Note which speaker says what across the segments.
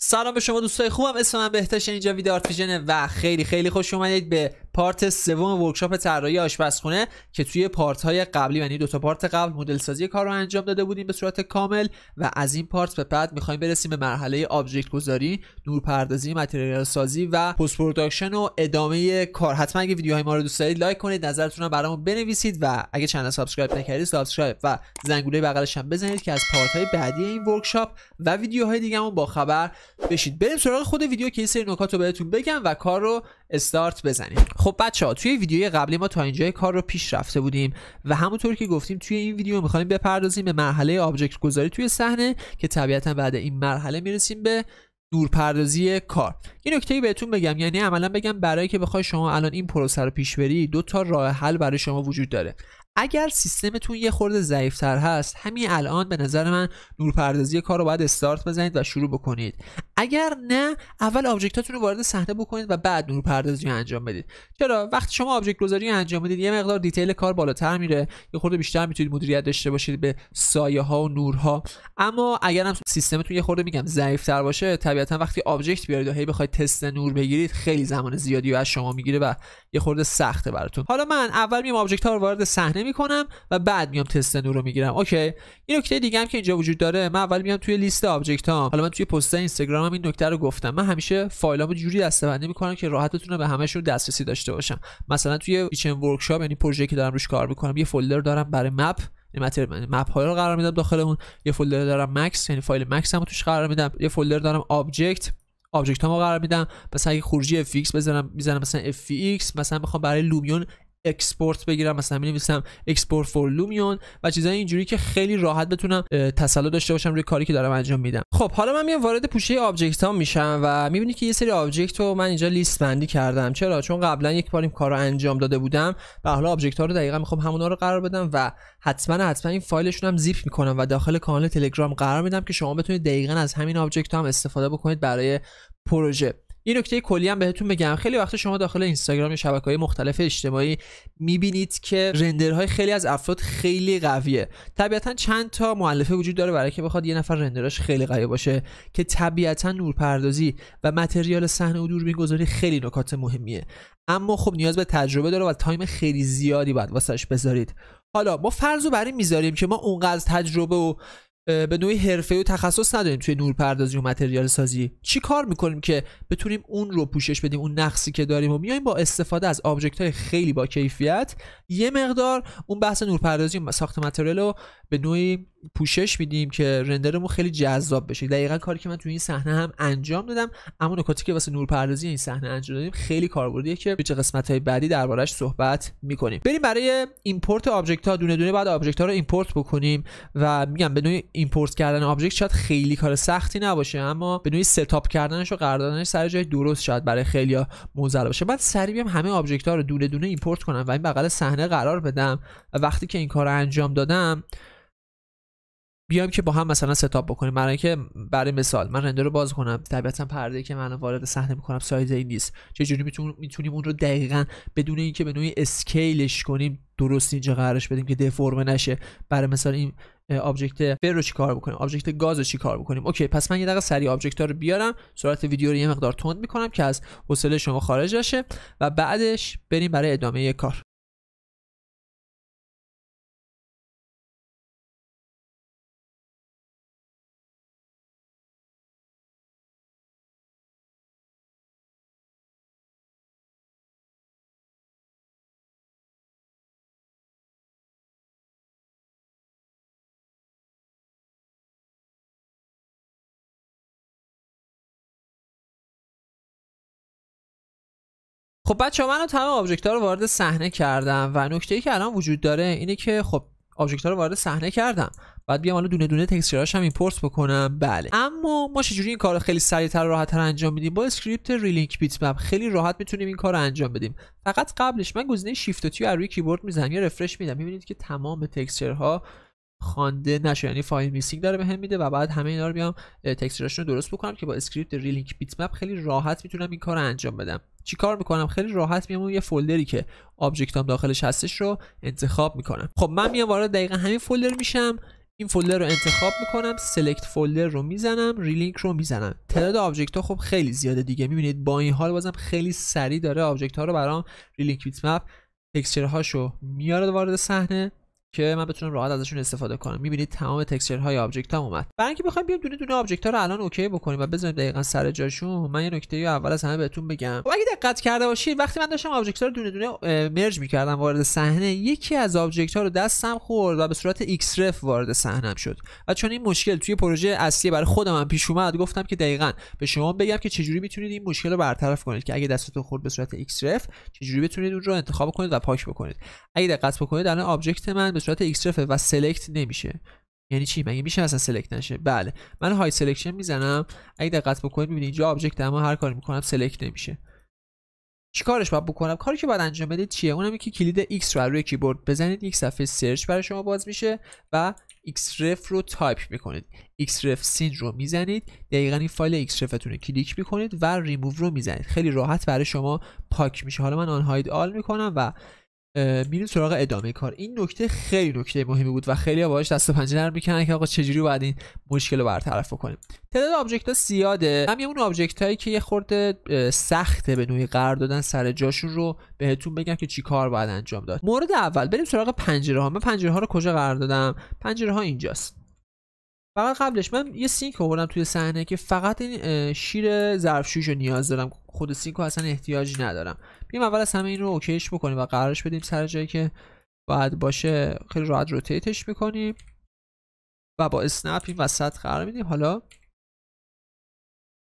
Speaker 1: سلام به شما دوستای خوبم اسم من بهتش اینجا ویدیو آرت و خیلی خیلی خوش اومدید به پارت سوم ورکشاپ طراحی آشپزخونه که توی پارت های قبلی یعنی دو تا پارت قبل مدل سازی کار رو انجام داده بودیم به صورت کامل و از این پارت به بعد میخوایم برسیم به مرحله آبجکت گذاری نورپردازی متریال سازی و پست پروداکشن و ادامه کار حتما اگه ویدیوهای ما رو دوست دارید لایک کنید نظرتون رو برامون بنویسید و اگه چنل سابسکرایب نکردید سابسکرایب و زنگوله بغلش هم بزنید که از پارت های بعدی این ورکشاپ و ویدیوهای دیگه‌مون با خبر بشید بریم سراغ خود ویدیو که این سری نکات رو بهتون بگم و کار رو استارت بزنیم خب بچه ها توی ویدیوی قبلی ما تا اینجا کار رو پیش رفته بودیم و همونطور که گفتیم توی این ویدیو میخوایم بپردازیم به مرحله آبجکت گذاری توی صحنه که طبیعتا بعد این مرحله میرسیم به دورپردازی کار یه نکته بهتون بگم یعنی عملا بگم برای که بخوای شما الان این پروسه رو پیش بری دو تا راه حل برای شما وجود داره اگر سیستمتون یه خورده ضعیفتر هست همین الان به نظر من نورپردازی کار رو باید استارت بزنید و شروع بکنید اگر نه اول آبجکتاتون رو وارد صحنه بکنید و بعد نورپردازی رو انجام بدید چرا وقتی شما آبجکت گذاری انجام بدید یه مقدار دیتیل کار بالاتر میره یه خورده بیشتر میتونید مدیریت داشته باشید به سایه ها و نورها اما اگر هم سیستمتون یه خورده میگم ضعیفتر باشه طبیعتا وقتی آبجکت بیارید و هی بخواید تست نور بگیرید خیلی زمان زیادی از شما میگیره و یه خورده سخته براتون حالا من اول میام آبجکت ها رو وارد صحنه میکنم و بعد میام تست نور رو میگیرم اوکی این نکته دیگه هم که اینجا وجود داره من اول میام توی لیست آبجکت ها حالا من توی پست اینستاگرامم این نکته رو گفتم من همیشه فایلامو جوری دسته‌بندی میکنم که راحت بتونم به همشون دسترسی داشته باشم مثلا توی ایچن ورکشاپ یعنی پروژه که دارم روش کار میکنم یه فولدر دارم برای مپ یعنی مپ های رو قرار میدم داخل اون یه فولدر دارم مکس یعنی فایل مکس هم توش قرار میدم یه فولدر دارم آبجکت آبجکت ها ما قرار میدم مثلا اگه خروجی fx بزنم میزنم مثلا fx مثلا میخوام برای لومیون اکسپورت بگیرم مثلا نویسم اکسپورت فور لومیون و چیزای اینجوری که خیلی راحت بتونم تسلط داشته باشم روی کاری که دارم انجام میدم خب حالا من میام وارد پوشه آبجکت ها میشم و میبینی که یه سری آبجکت رو من اینجا لیست بندی کردم چرا چون قبلا یک بار این کار انجام داده بودم و حالا آبجکت ها رو دقیقا میخوام همونا رو قرار بدم و حتما حتما این فایلشون هم زیپ میکنم و داخل کانال تلگرام قرار میدم که شما بتونید دقیقا از همین آبجکت ها هم استفاده بکنید برای پروژه یه نکته کلی هم بهتون بگم خیلی وقت شما داخل اینستاگرام یا های مختلف اجتماعی میبینید که رندرهای خیلی از افراد خیلی قویه طبیعتا چند تا مؤلفه وجود داره برای که بخواد یه نفر رندراش خیلی قوی باشه که طبیعتا نورپردازی و متریال صحنه و گذاری خیلی نکات مهمیه اما خب نیاز به تجربه داره و تایم خیلی زیادی باید واسش بذارید حالا ما فرض رو این میذاریم که ما اونقدر تجربه و به نوعی حرفه و تخصص نداریم توی نورپردازی و متریال سازی چی کار میکنیم که بتونیم اون رو پوشش بدیم اون نقصی که داریم و میایم با استفاده از آبجکت های خیلی با کیفیت یه مقدار اون بحث نورپردازی و ساخت متریال رو به نوعی پوشش میدیم که رندرمون خیلی جذاب بشه دقیقا کاری که من توی این صحنه هم انجام دادم اما نکاتی که واسه نورپردازی این صحنه انجام دادیم خیلی کاربردیه که چه قسمت های بعدی دربارش صحبت میکنیم بریم برای ایمپورت آبجکت ها دونه دونه بعد آبجکت ها رو ایمپورت بکنیم و میگم به نوعی ایمپورت کردن آبجکت شاید خیلی کار سختی نباشه اما به نوعی ستاپ کردنش و قرار دادنش سر جای درست شاید برای خیلیا موزل باشه بعد سریع بیام همه آبجکت ها رو دونه دونه ایمپورت کنم و این بغل صحنه قرار بدم و وقتی که این کار انجام دادم بیایم که با هم مثلا ستاپ بکنیم برای اینکه برای مثال من رندر رو باز کنم طبیعتا پرده که من وارد صحنه میکنم سایز این نیست چه جوری میتونیم اون رو دقیقا بدون اینکه به نوعی اسکیلش کنیم درست اینجا قرارش بدیم که دفرمه نشه برای مثال این آبجکت فر رو چیکار بکنیم آبجکت گاز رو چیکار بکنیم اوکی پس من یه دقیقه سری آبجکت ها رو بیارم
Speaker 2: سرعت ویدیو رو یه مقدار تند میکنم که از حوصله شما خارج و بعدش بریم برای ادامه کار خب بچه من تمام آبجکت ها رو وارد صحنه کردم و نکته ای که الان وجود داره اینه که خب آبجکت ها رو وارد صحنه
Speaker 1: کردم بعد بیام حالا دونه دونه تکسچرهاش هم ایمپورت بکنم بله اما ما چجوری این کار خیلی سریعتر و راحتتر انجام میدیم با اسکریپت ریلینک بیت مپ خیلی راحت میتونیم این کار رو انجام بدیم فقط قبلش من گزینه شیفت تی روی کیبورد میزنم یا رفرش میدم میبینید که تمام تکسچرها خوانده نشه یعنی فایل میسینگ داره بهم هم میده و بعد همه اینا رو بیام تکسچرهاشون رو درست بکنم که با اسکریپت ریلینک بیت خیلی راحت میتونم این کار رو انجام بدم چیکار میکنم خیلی راحت میام یه فولدری که هم داخلش هستش رو انتخاب میکنم خب من میام وارد دقیقا همین فولدر میشم این فولدر رو انتخاب میکنم سلکت فولدر رو میزنم ریلینک رو میزنم تعداد آبجکت ها خب خیلی زیاده دیگه میبینید با این حال بازم خیلی سریع داره آبجکت ها رو برام ریلینک بیت مپ تکسچر هاشو میاره وارد صحنه که من بتونم راحت ازشون استفاده کنم میبینید تمام تکسچر های آبجکت هم اومد برای اینکه بخوایم بیام دونه دونه آبجکت ها رو الان اوکی بکنیم و بزنیم دقیقا سر جاشون من یه نکته اول از همه بهتون بگم خب، اگه دقت کرده باشید وقتی من داشتم آبجکت ها رو دونه دونه مرج میکردم وارد صحنه یکی از آبجکت ها رو دستم خورد و به صورت ایکس رف وارد صحنم شد و چون این مشکل توی پروژه اصلی برای خودم هم پیش اومد گفتم که دقیقا به شما بگم که چجوری میتونید این مشکل رو برطرف کنید که اگه دستتون خورد به صورت ایکس رف چجوری بتونید اون رو انتخاب کنید و پاک بکنید اگه دقت بکنید الان آبجکت من به صورت رفه و سلکت نمیشه یعنی چی مگه میشه اصلا سلکت نشه بله من های سلکشن میزنم اگه دقت بکنید میبینید اینجا آبجکت اما هر کاری میکنم سلکت نمیشه چیکارش باید بکنم کاری که باید انجام بدید چیه اونم که کلید X رو روی کیبورد بزنید یک صفحه سرچ برای شما باز میشه و رف رو تایپ میکنید رف سین رو میزنید دقیقا این فایل xreftون رو کلیک میکنید و ریموو رو میزنید خیلی راحت برای شما پاک میشه حالا من آن هاید آل میکنم و میریم سراغ ادامه کار این نکته خیلی نکته مهمی بود و خیلی باهاش دست و پنجه نرم میکنن که آقا چجوری باید این مشکل رو برطرف کنیم تعداد آبجکت ها زیاده هم اون آبجکت هایی که یه خورده سخته به نوعی قرار دادن سر جاشون رو بهتون بگم که چی کار باید انجام داد مورد اول بریم سراغ پنجره ها من پنجره ها رو کجا قرار دادم پنجره ها اینجاست فقط قبلش من یه سینک آوردم توی صحنه که فقط این شیر ظرفشویش رو نیاز دارم خود سینک اصلا احتیاجی ندارم بیم اول از همه این رو اوکیش بکنیم و قرارش بدیم سر جایی که باید باشه خیلی راحت روتیتش میکنیم و با اسنپ این وسط قرار میدیم حالا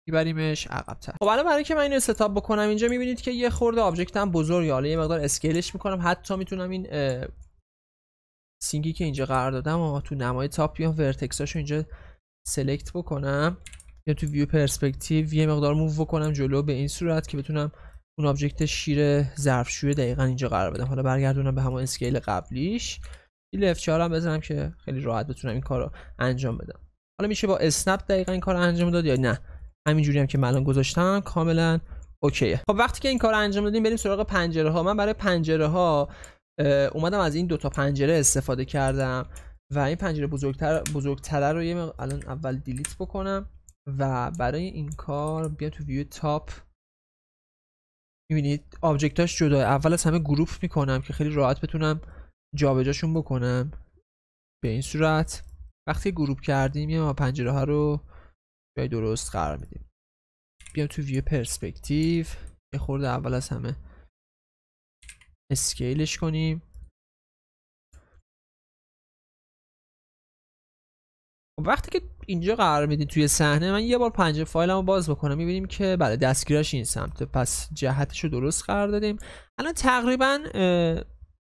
Speaker 1: میبریمش عقبتر خب الان برای که من اینو ستاپ بکنم اینجا میبینید که یه خورده آبجکتم بزرگ حالا یه مقدار اسکیلش میکنم حتی میتونم این سینگی که اینجا قرار دادم و تو نمای تاپ بیام ورتکساشو اینجا سلکت بکنم یا تو ویو پرسپکتیو یه مقدار موو بکنم جلو به این صورت که بتونم اون آبجکت شیر ظرفشوی دقیقا اینجا قرار بدم حالا برگردونم به همون اسکیل قبلیش این 4 هم بزنم که خیلی راحت بتونم این کارو انجام بدم حالا میشه با اسنپ دقیقا این کار انجام داد یا نه همینجوری هم که ملان گذاشتم کاملا اوکیه خب وقتی که این کار انجام دادیم بریم سراغ پنجره ها من برای پنجره ها اومدم از این دو تا پنجره استفاده کردم و این پنجره بزرگتر بزرگتره رو یه الان اول دیلیت بکنم و برای این کار بیام تو ویو تاپ میبینید آبجکتاش جدا اول از همه گروپ میکنم که خیلی راحت بتونم جابجاشون بکنم به این صورت وقتی گروپ کردیم یه پنجره ها رو جای درست قرار میدیم
Speaker 2: بیام تو ویو پرسپکتیو یه خورده اول از همه اسکیلش کنیم خب، وقتی که اینجا قرار میدین توی صحنه من یه بار پنجه فایلم رو باز
Speaker 1: بکنم میبینیم که بله دستگیرش این سمت، پس جهتش رو درست قرار دادیم الان تقریبا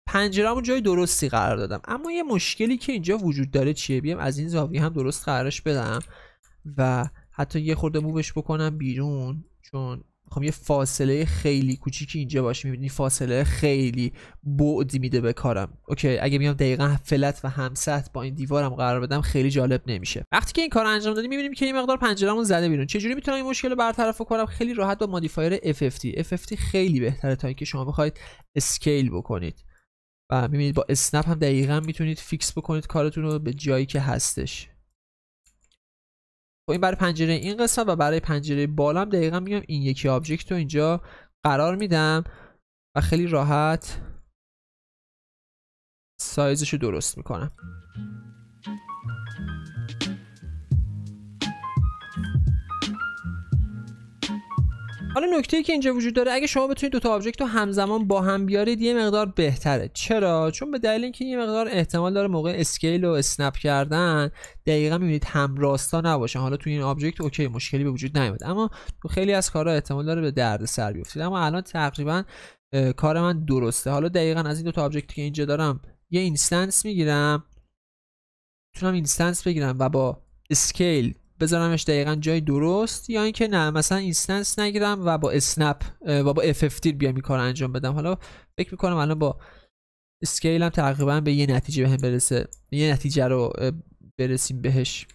Speaker 1: پنجره جای درستی قرار دادم اما یه مشکلی که اینجا وجود داره چیه بیام از این زاویه هم درست قرارش بدم و حتی یه خورده موبش بکنم بیرون چون میخوام خب یه فاصله خیلی کوچیکی اینجا باشه میبینی فاصله خیلی بعدی میده به کارم اوکی اگه میام دقیقا فلت و همسط با این دیوارم قرار بدم خیلی جالب نمیشه وقتی که این کار انجام دادیم میبینیم که این مقدار پنجرهمون زده بیرون چجوری میتونم این مشکل رو برطرف کنم خیلی راحت با مادیفایر FFT FFT خیلی بهتره تا اینکه شما بخواید اسکیل بکنید و میبینید با اسنپ هم دقیقا میتونید فیکس بکنید کارتون رو به جایی که هستش خب این برای پنجره این قسمت و برای پنجره هم دقیقا میگم این یکی آبجکت رو اینجا قرار میدم و خیلی راحت سایزش رو درست میکنم حالا نکته ای که اینجا وجود داره اگه شما بتونید دو تا آبجکت رو همزمان با هم بیارید یه مقدار بهتره چرا چون به دلیل اینکه یه مقدار احتمال داره موقع اسکیل و اسنپ کردن دقیقا میبینید همراستا نباشه حالا تو این آبجکت اوکی مشکلی به وجود نمیاد اما تو خیلی از کارها احتمال داره به درد سر بیفتید اما الان تقریبا کار من درسته حالا دقیقا از این دو تا آبجکتی که اینجا دارم یه اینستنس میگیرم میتونم اینستنس بگیرم و با اسکیل بذارمش دقیقا جای درست یا اینکه نه مثلا اینستنس نگیرم و با اسنپ و با اف تی بیام این کار انجام بدم حالا فکر میکنم الان با اسکیل هم تقریبا به یه نتیجه بهم به برسه یه نتیجه رو برسیم بهش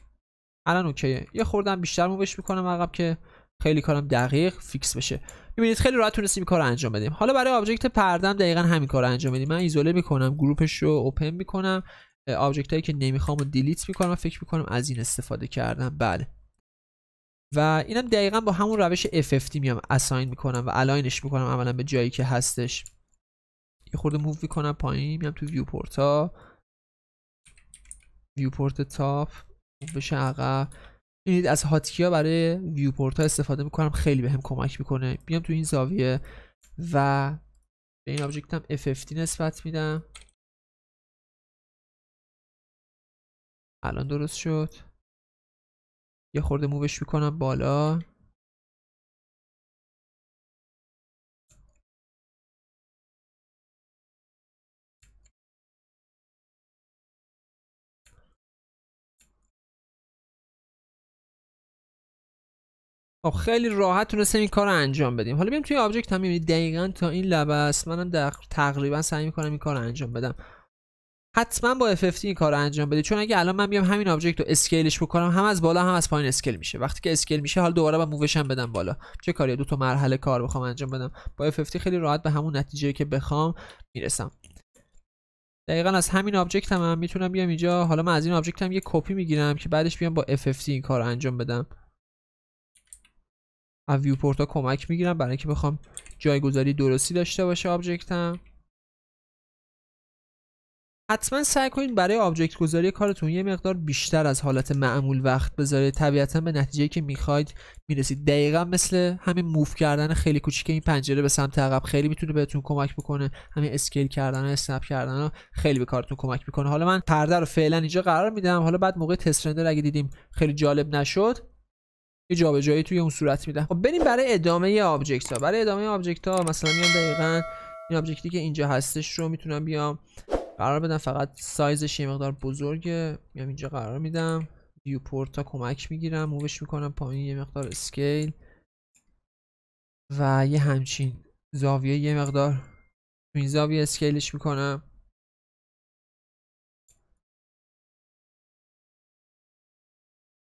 Speaker 1: الان اوکیه یه خوردم بیشتر موبش میکنم عقب که خیلی کارم دقیق فیکس بشه میبینید خیلی راحت تونستیم این کار رو انجام بدیم حالا برای آبجکت پردم دقیقا همین کار انجام بدیم من ایزوله میکنم گروپش رو اوپن میکنم آبجکت هایی که نمیخوام و دیلیت میکنم فکر میکنم از این استفاده کردم بله و اینم دقیقا با همون روش FFT میام اساین میکنم و الاینش میکنم اولا به جایی که هستش یه خورده موو میکنم پایین میام تو ویوپورت ها ویوپورت تاپ بشه عقب اینید از هاتکی ها برای ویوپورت ها استفاده
Speaker 2: میکنم خیلی بهم هم کمک میکنه میام تو این زاویه و به این هم FFT نسبت میدم الان درست شد یه خورده مووش میکنم بالا خب خیلی راحت تونستم این کار رو انجام بدیم حالا بیم توی آبجکت هم دقیقا تا این لبه است منم
Speaker 1: تقریبا سعی میکنم این کار رو انجام بدم حتما با FFT این کار رو انجام بده چون اگه الان من بیام همین آبجکت رو اسکیلش بکنم هم از بالا هم از پایین اسکیل میشه وقتی که اسکیل میشه حالا دوباره با مووش هم بدم بالا چه کاری دو تا مرحله کار بخوام انجام بدم با FFT خیلی راحت به همون نتیجه که بخوام میرسم دقیقا از همین آبجکت هم, میتونم بیام اینجا حالا من از این آبجکت هم یه کپی میگیرم که بعدش بیام با FFT این کار انجام بدم از ویوپورت کمک میگیرم برای اینکه بخوام جایگذاری درستی داشته باشه آبجکتم حتما سعی کنید برای آبجکت گذاری کارتون یه مقدار بیشتر از حالت معمول وقت بذارید طبیعتا به نتیجه که میخواید میرسید دقیقا مثل همین موف کردن خیلی کوچیک این پنجره به سمت عقب خیلی میتونه بهتون کمک بکنه همین اسکیل کردن اسنپ کردن خیلی به کارتون کمک میکنه حالا من پرده رو فعلا اینجا قرار میدم حالا بعد موقع تست رندر اگه دیدیم خیلی جالب نشد یه جابجایی توی اون صورت میدم خب بریم برای ادامه آبجکت ها برای ادامه آبجکت ها مثلا میام این آبجکتی که اینجا هستش رو میتونم بیام قرار بدم فقط سایزش یه مقدار بزرگه میام اینجا قرار میدم ویوپورت تا کمک میگیرم مووش میکنم پایین یه مقدار اسکیل
Speaker 2: و یه همچین زاویه یه مقدار تو این زاویه اسکیلش میکنم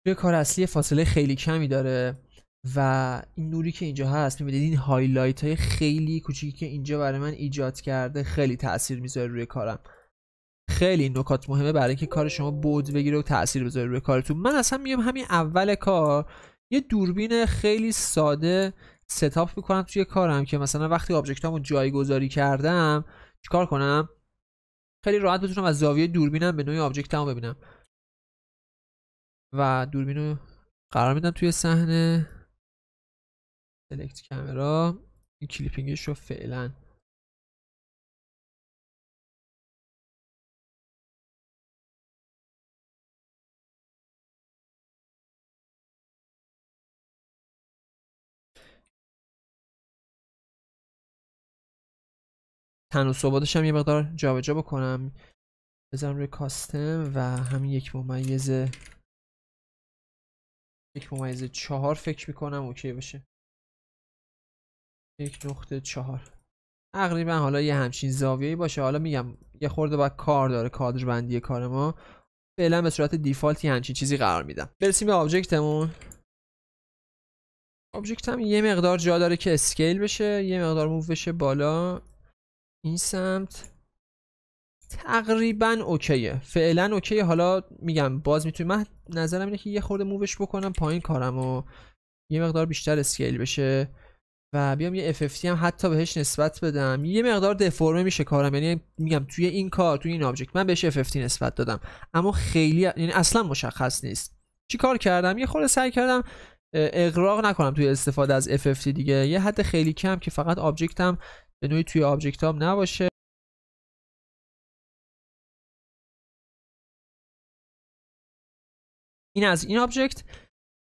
Speaker 2: یه کار اصلی فاصله خیلی کمی داره
Speaker 1: و این نوری که اینجا هست میبینید این هایلایت های خیلی کوچیکی که اینجا برای من ایجاد کرده خیلی تاثیر میذاره روی کارم خیلی نکات مهمه برای اینکه کار شما بود بگیره و تاثیر بذاره روی کارتون من اصلا میام همین اول کار یه دوربین خیلی ساده ستاپ میکنم توی کارم که مثلا وقتی آبجکتامو جایگذاری کردم چیکار کنم خیلی راحت بتونم از زاویه دوربینم به نوعی آبجکتمو ببینم
Speaker 2: و دوربینو قرار میدم توی صحنه سلکت کامرا این کلیپینگش رو فعلا و صحباتش هم یه مقدار جابجا بکنم بذارم روی کاستم و همین یک ممیز یک ممیز چهار فکر میکنم اوکی باشه یک نقطه چهار تقریبا حالا یه
Speaker 1: همچین زاویه‌ای باشه حالا میگم یه خورده بعد کار داره کادر بندی کار ما فعلا به صورت دیفالتی همچین چیزی قرار میدم برسیم به آبجکتمون آبجکت هم یه مقدار جا داره که اسکیل بشه یه مقدار موو بشه بالا این سمت تقریبا اوکیه فعلا اوکیه حالا میگم باز میتونی من نظرم اینه که یه خورده مووش بکنم پایین کارم و یه مقدار بیشتر اسکیل بشه و بیام یه FFT هم حتی بهش نسبت بدم یه مقدار دفرمه میشه کارم یعنی میگم توی این کار توی این آبجکت من بهش FFT نسبت دادم اما خیلی یعنی اصلا مشخص نیست چی کار کردم یه خورده سعی کردم اقراق نکنم توی
Speaker 2: استفاده از FFT دیگه یه حد خیلی کم که فقط آبجکتم به نوعی توی آبجکت هم نباشه این از این آبجکت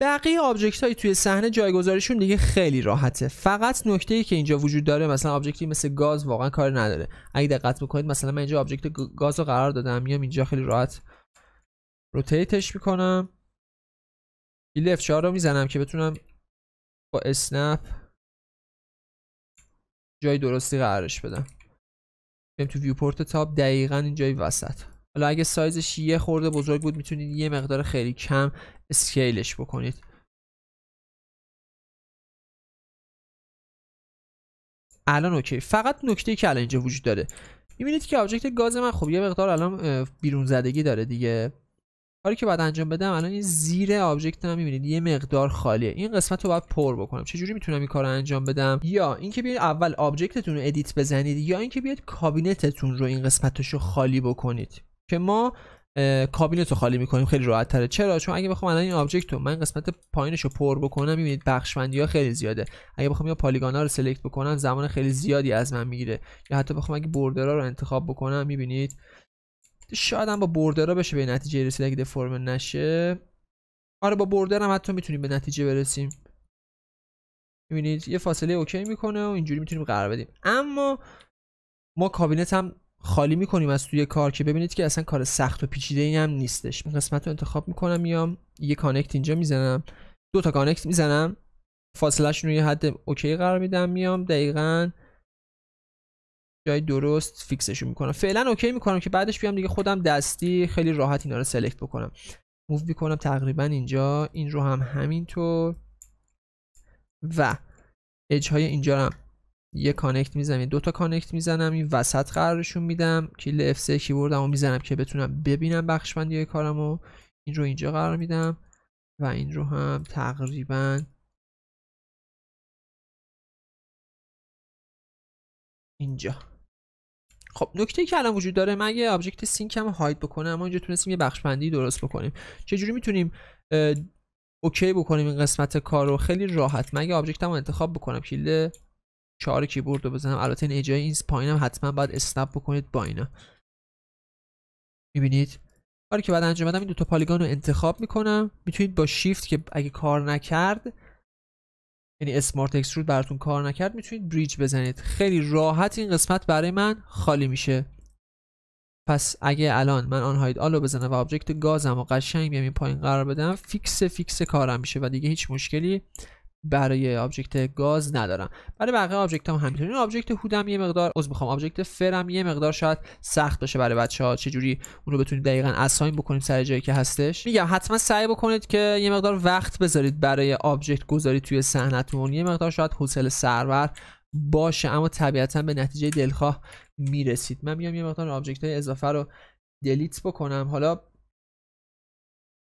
Speaker 2: بقیه آبجکت های توی صحنه جایگذاریشون
Speaker 1: دیگه خیلی راحته فقط نکته ای که اینجا وجود داره مثلا آبجکتی مثل گاز واقعا کار نداره اگه دقت بکنید مثلا من اینجا آبجکت گاز رو قرار دادم میام اینجا خیلی راحت
Speaker 2: روتیتش میکنم ایل f رو میزنم که بتونم با اسنپ جای درستی قرارش بدم
Speaker 1: بیم تو ویوپورت تاب دقیقا این جای وسط حالا اگه سایزش یه خورده بزرگ بود
Speaker 2: میتونید یه مقدار خیلی کم اسکیلش بکنید الان اوکی فقط نکته که الان اینجا وجود
Speaker 1: داره میبینید که آبجکت گاز من خب یه مقدار الان بیرون زدگی داره دیگه کاری که باید انجام بدم الان این زیر آبجکت من میبینید یه مقدار خالیه این قسمت رو باید پر بکنم چجوری میتونم این کار رو انجام بدم یا اینکه بیاید اول آبجکتتون رو ادیت بزنید یا اینکه بیاید کابینتتون رو این قسمتش رو خالی بکنید که ما کابینت رو خالی میکنیم خیلی راحت تره چرا چون اگه بخوام الان این آبجکت رو من قسمت پایینش رو پر بکنم میبینید بخشبندی ها خیلی زیاده اگه بخوام یا پالیگان ها رو سلکت بکنم زمان خیلی زیادی از من میگیره یا حتی بخوام اگه بوردرها رو انتخاب بکنم میبینید شاید هم با بوردرها بشه به نتیجه رسید اگه دفرم نشه آره با بوردر هم حتی میتونیم به نتیجه برسیم میبینید یه فاصله اوکی میکنه و اینجوری میتونیم قرار بدیم اما ما کابینت هم خالی میکنیم از توی کار که ببینید که اصلا کار سخت و پیچیده ای هم نیستش من قسمت رو انتخاب میکنم میام یه کانکت اینجا میزنم دو تا کانکت میزنم فاصلهش رو یه حد اوکی قرار میدم میام دقیقا جای درست فیکسشون میکنم فعلا اوکی میکنم که بعدش بیام دیگه خودم دستی خیلی راحت اینا رو سلکت بکنم موو میکنم تقریبا اینجا این رو هم همینطور و اج های اینجا رو هم یه کانکت میزنم دو تا کانکت میزنم این وسط قرارشون میدم کیل F3 کیبوردم رو میزنم که بتونم ببینم بخشبندی کارم و
Speaker 2: این رو اینجا قرار میدم و این رو هم تقریبا اینجا خب نکته ای که الان وجود داره مگه یه آبجکت سینک هم هاید بکنم اما اینجا تونستیم یه بخش بندی درست
Speaker 1: بکنیم چجوری میتونیم اوکی بکنیم این قسمت کار رو خیلی راحت مگه اگه هم انتخاب بکنم ل. چهار کیبورد رو بزنم البته این اجای این پایینم حتما باید اسنپ بکنید با اینا میبینید کاری که بعد انجام بدم این تا پالیگان رو انتخاب میکنم میتونید با شیفت که اگه کار نکرد یعنی اسمارت اکسترود براتون کار نکرد میتونید بریج بزنید خیلی راحت این قسمت برای من خالی میشه پس اگه الان من آن هاید آلو بزنم و آبجکت گازم و قشنگ بیام این پایین قرار بدم فیکس فیکس کارم میشه و دیگه هیچ مشکلی برای آبجکت گاز ندارم برای بقیه آبجکت هم همینطور این آبجکت هودم یه مقدار عذر بخوام آبجکت فرم یه مقدار شاید سخت باشه برای بچه ها چجوری اون رو بتونیم دقیقا اساین بکنیم سر جایی که هستش میگم حتما سعی بکنید که یه مقدار وقت بذارید برای آبجکت گذاری توی صحنتون یه مقدار شاید حوصله سرور باشه اما طبیعتا به نتیجه دلخواه
Speaker 2: میرسید من میام یه مقدار آبجکت اضافه رو دلیت بکنم حالا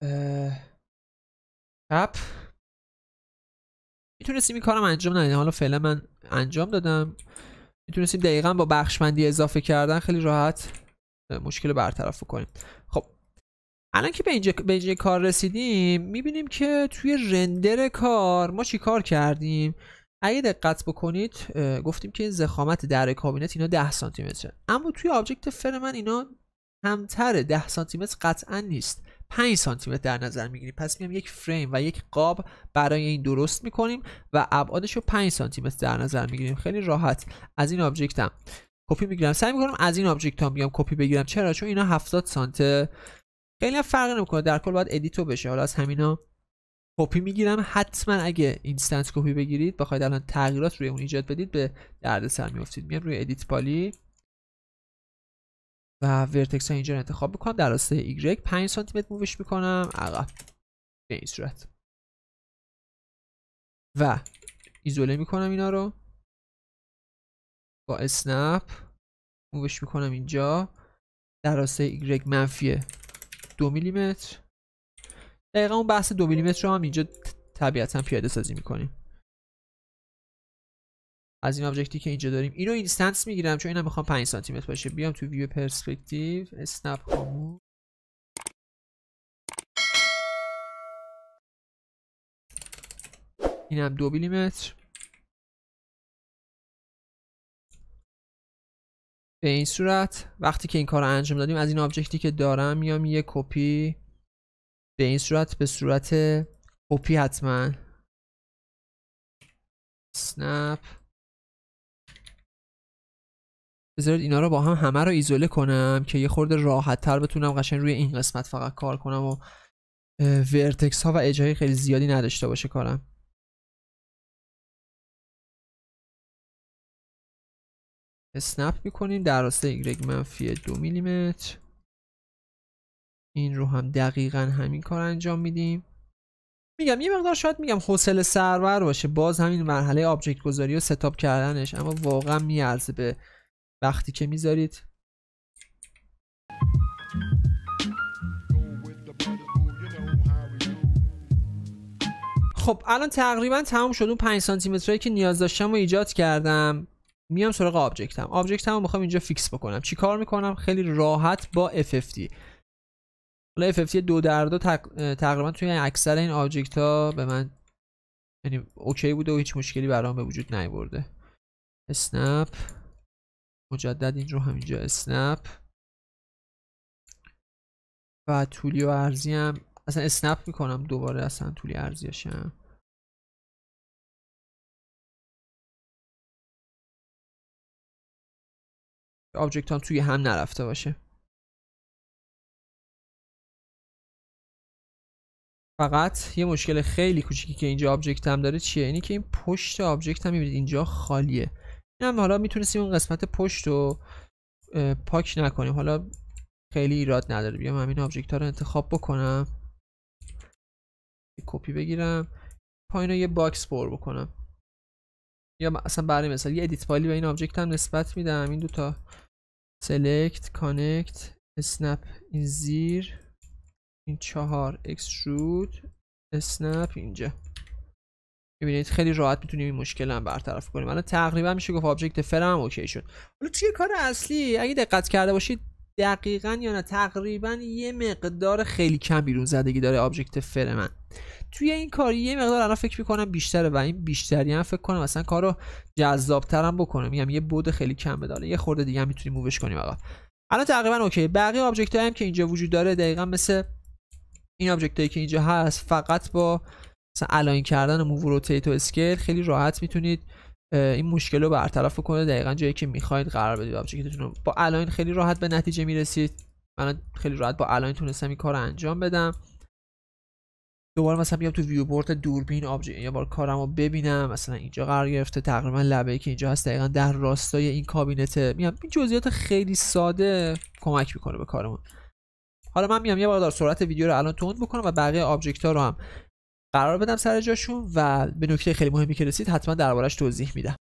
Speaker 2: اه... میتونستیم این کارم انجام ندیم حالا فعلا من انجام دادم میتونستیم دقیقا با بخشمندی
Speaker 1: اضافه کردن خیلی راحت مشکل رو برطرف کنیم خب الان که به اینجا, به اینجا کار رسیدیم میبینیم که توی رندر کار ما چی کار کردیم اگه دقت بکنید گفتیم که زخامت در کابینت اینا 10 سانتی متره اما توی آبجکت فر من اینا همتره 10 سانتی متر قطعا نیست 5 سانتی متر در نظر میگیریم پس میام یک فریم و یک قاب برای این درست میکنیم و ابعادش رو 5 سانتی متر در نظر میگیریم خیلی راحت از این آبجکتم کپی میگیرم سعی میکنم از این آبجکت ها بیام کپی بگیرم چرا چون اینا 70 سانته خیلی فرق نمیکنه در کل باید ادیتو بشه حالا از همینا کپی میگیرم حتما اگه اینستنس کپی بگیرید بخواید الان تغییرات روی اون ایجاد بدید به دردسر میافتید میام روی ادیت پالی
Speaker 2: و ورتکس ها اینجا رو انتخاب میکنم در راسته ایگرگ 5 سانتی متر مووش میکنم عقب به این صورت و ایزوله میکنم اینا رو با اسنپ
Speaker 1: مووش میکنم اینجا در راسته ایگرگ منفی دو میلیمتر دقیقا اون بحث دو میلیمتر رو هم اینجا طبیعتا پیاده سازی میکنیم
Speaker 2: از این آبجکتی که اینجا داریم اینو اینستنس میگیرم چون اینم میخوام 5 سانتی متر باشه بیام تو ویو پرسپکتیو اسنپ کامو اینم دو میلیمتر به این صورت وقتی که این کار رو انجام دادیم از این آبجکتی که دارم میام یه کپی به این صورت به صورت کپی حتما سنپ. بذارید
Speaker 1: اینا رو با هم همه رو ایزوله کنم که یه خورده راحت تر بتونم قشنگ روی این قسمت فقط کار کنم
Speaker 2: و ورتکس ها و اجای خیلی زیادی نداشته باشه کارم اسنپ میکنیم در راسته ایگرگ منفی دو میلیمتر این رو هم دقیقا
Speaker 1: همین کار انجام میدیم میگم یه مقدار شاید میگم حوصله سرور باشه باز همین مرحله آبجکت گذاری و ستاپ کردنش اما واقعا میارزه به وقتی که میذارید خب الان تقریبا تمام شد اون 5 سانتی متری که نیاز داشتم و ایجاد کردم میام سراغ آبجکتم آبجکتم رو میخوام اینجا فیکس بکنم چی کار میکنم خیلی راحت با تی حالا FFT دو در دو تق... تقریبا توی اکثر این آبجکت ها به من یعنی اوکی بوده
Speaker 2: و هیچ مشکلی برام به وجود نیورده اسنپ مجدد این رو همینجا اسنپ و طولی و ارزی هم اصلا اسنپ میکنم دوباره اصلا طولی ارزیشم آبجکت هم توی هم نرفته باشه فقط یه مشکل خیلی کوچیکی که اینجا آبجکت هم داره چیه اینی که این
Speaker 1: پشت آبجکت هم میبینید اینجا خالیه این هم حالا میتونستیم اون قسمت پشت رو پاک نکنیم حالا خیلی ایراد نداره بیام همین آبجکت ها رو انتخاب بکنم کپی بگیرم پایین رو یه باکس پر بکنم یا اصلا برای مثال یه ادیت فایلی به این آبجکت هم نسبت میدم این دو تا سلکت کانکت اسنپ این زیر این چهار اکسترود اسنپ اینجا میبینید خیلی راحت میتونیم این مشکل هم برطرف کنیم الان تقریبا میشه گفت آبجکت فرم اوکی شد حالا توی کار اصلی اگه دقت کرده باشید دقیقا یا نه تقریبا یه مقدار خیلی کم بیرون زدگی داره آبجکت فر توی این کار یه مقدار الان فکر میکنم بیشتره و این بیشتری هم فکر کنم مثلا کار رو جذابترم بکنم میگم یه بود خیلی کم بداره یه خورده دیگه هم میتونیم موش کنیم آقا الان تقریبا اوکی بقیه آبجکت هم که اینجا وجود داره دقیقا مثل این آبجکت که اینجا هست فقط با مثلا الاین کردن موو روتیت و اسکیل خیلی راحت میتونید این مشکل رو برطرف کنه دقیقا جایی که میخواید قرار بدید آبجکتتون با الاین خیلی راحت به نتیجه میرسید من خیلی راحت با الاین تونستم این کار رو انجام بدم دوباره مثلا میام تو ویو بورد دوربین آبجکت یه بار کارم رو ببینم مثلا اینجا قرار گرفته تقریبا لبه ای که اینجا هست دقیقا در راستای این کابینت میام این جزئیات خیلی ساده کمک میکنه به کارمون حالا من میام یه بار دار سرعت ویدیو رو الان
Speaker 2: تند بکنم و بقیه آبجکت ها رو هم قرار بدم سر جاشون و به نکته خیلی مهمی که رسید حتما دربارش توضیح میدم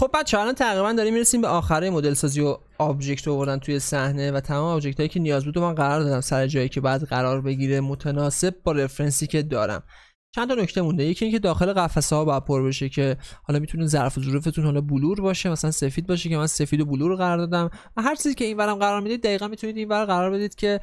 Speaker 2: خب بچه الان تقریبا داریم میرسیم به آخره مدل سازی و
Speaker 1: آبجکت آوردن توی صحنه و تمام آبجکت هایی که نیاز بود و من قرار دادم سر جایی که بعد قرار بگیره متناسب با رفرنسی که دارم چند تا نکته مونده یکی اینکه داخل قفسه ها باید پر بشه که حالا میتونه ظرف و ظروفتون حالا بلور باشه مثلا سفید باشه که من سفید و بلور قرار دادم و هر چیزی که اینورم قرار میدید دقیقا میتونید این قرار بدید که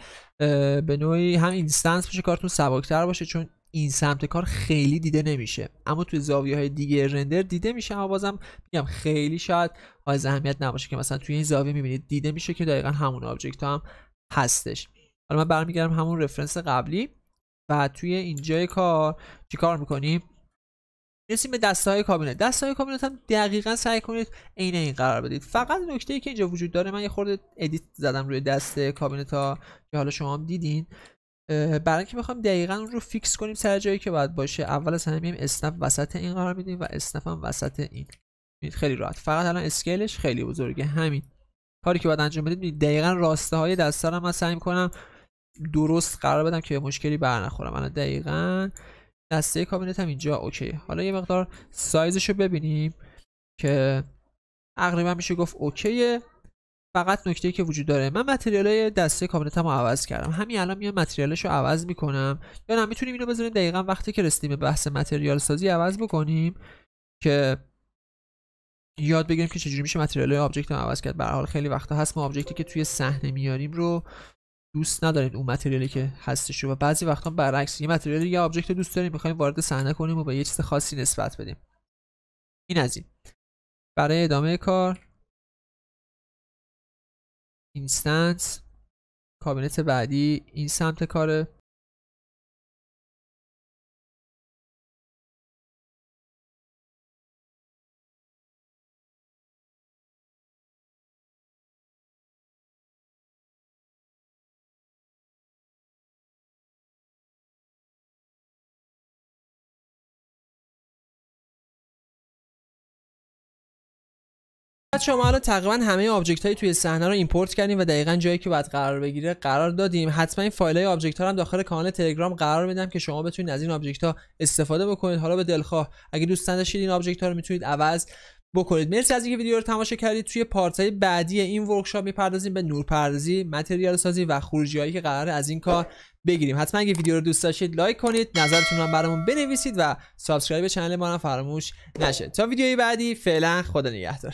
Speaker 1: به نوعی هم اینستنس باشه کارتون سباکتر باشه چون این سمت کار خیلی دیده نمیشه اما توی زاویه های دیگه رندر دیده میشه اما بازم میگم خیلی شاید از اهمیت نباشه که مثلا توی این زاویه میبینید دیده میشه که دقیقا همون آبجکت هم هستش حالا من برمیگردم همون رفرنس قبلی و توی اینجای کار چیکار میکنیم رسیم به دسته های کابینت دسته های کابینت هم دقیقا سعی کنید عین این قرار بدید فقط نکته ای که اینجا وجود داره من یه خورده ادیت زدم روی دسته کابینت ها که حالا شما هم دیدین برای اینکه بخوام دقیقا اون رو فیکس کنیم سر جایی که باید باشه اول از همه میایم اسنپ وسط این قرار میدیم و اسنپ هم وسط این خیلی راحت فقط الان اسکیلش خیلی بزرگه همین کاری که باید انجام بدید دقیقا راسته های دستا رو من سعی میکنم درست قرار بدم که مشکلی بر نخورم الان دقیقا دسته کابینت هم اینجا اوکی حالا یه مقدار سایزش رو ببینیم که تقریبا میشه گفت اوکیه فقط نکته که وجود داره من متریال های دسته کابینت هم عوض کردم همین الان میام متریالش رو عوض میکنم یا نه میتونیم اینو بذاریم دقیقا وقتی که رسیدیم به بحث متریال سازی عوض بکنیم که یاد بگیریم که چجوری میشه متریال های آبجکت رو عوض کرد به حال خیلی وقتا هست ما آبجکتی که توی صحنه میاریم رو دوست نداریم اون متریالی که هستش و بعضی
Speaker 2: وقتا برعکس یه متریال یه آبجکت دوست داریم میخوایم وارد صحنه کنیم و به یه چیز خاصی نسبت بدیم این از این برای ادامه کار اینستنس کابینت بعدی این سمت کاره شما الان تقریبا همه آبجکت های توی صحنه
Speaker 1: رو ایمپورت کردیم و دقیقا جایی که باید قرار بگیره قرار دادیم حتما این فایل های آبجکت ها هم داخل کانال تلگرام قرار میدم که شما بتونید از این آبجکت ها استفاده بکنید حالا به دلخواه اگه دوست داشتید این آبجکت ها رو میتونید عوض بکنید مرسی از اینکه ویدیو رو تماشا کردید توی پارت های بعدی این ورکشاپ میپردازیم به نورپردازی متریال سازی و خروجی هایی که قرار از این کار بگیریم حتما اگه ویدیو رو دوست داشتید لایک کنید نظرتون رو برامون بنویسید و سابسکرایب چنل ما هم فراموش نشه تا ویدیوی بعدی فعلا خدا نگهدار